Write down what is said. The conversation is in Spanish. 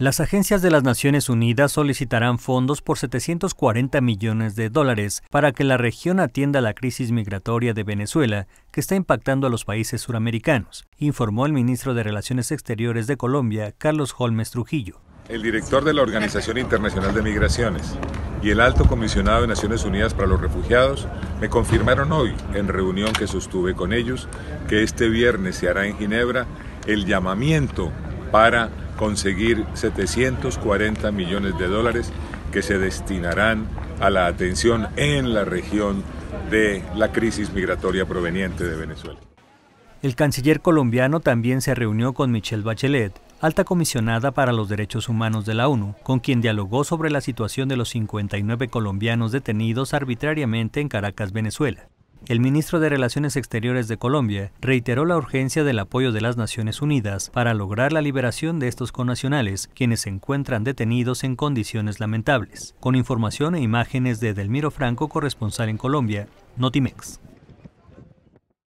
Las agencias de las Naciones Unidas solicitarán fondos por 740 millones de dólares para que la región atienda la crisis migratoria de Venezuela que está impactando a los países suramericanos, informó el ministro de Relaciones Exteriores de Colombia, Carlos Holmes Trujillo. El director de la Organización Internacional de Migraciones y el alto comisionado de Naciones Unidas para los Refugiados me confirmaron hoy, en reunión que sostuve con ellos, que este viernes se hará en Ginebra el llamamiento para conseguir 740 millones de dólares que se destinarán a la atención en la región de la crisis migratoria proveniente de Venezuela. El canciller colombiano también se reunió con Michelle Bachelet, alta comisionada para los derechos humanos de la ONU, con quien dialogó sobre la situación de los 59 colombianos detenidos arbitrariamente en Caracas, Venezuela. El ministro de Relaciones Exteriores de Colombia reiteró la urgencia del apoyo de las Naciones Unidas para lograr la liberación de estos connacionales, quienes se encuentran detenidos en condiciones lamentables. Con información e imágenes de Delmiro Franco, corresponsal en Colombia, Notimex.